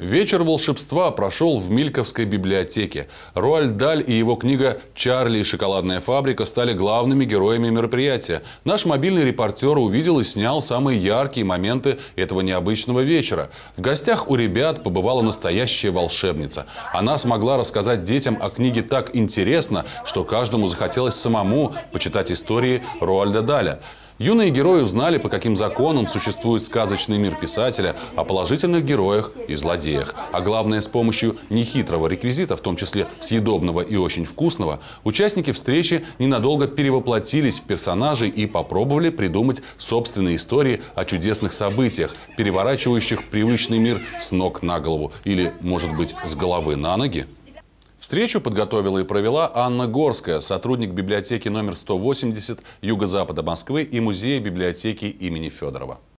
Вечер волшебства прошел в Мильковской библиотеке. Руаль Даль и его книга «Чарли и шоколадная фабрика» стали главными героями мероприятия. Наш мобильный репортер увидел и снял самые яркие моменты этого необычного вечера. В гостях у ребят побывала настоящая волшебница. Она смогла рассказать детям о книге так интересно, что каждому захотелось самому почитать истории Руальда Даля. Юные герои узнали, по каким законам существует сказочный мир писателя, о положительных героях и злодеях. А главное, с помощью нехитрого реквизита, в том числе съедобного и очень вкусного, участники встречи ненадолго перевоплотились в персонажей и попробовали придумать собственные истории о чудесных событиях, переворачивающих привычный мир с ног на голову или, может быть, с головы на ноги. Встречу подготовила и провела Анна Горская, сотрудник библиотеки номер 180 Юго-Запада Москвы и музея библиотеки имени Федорова.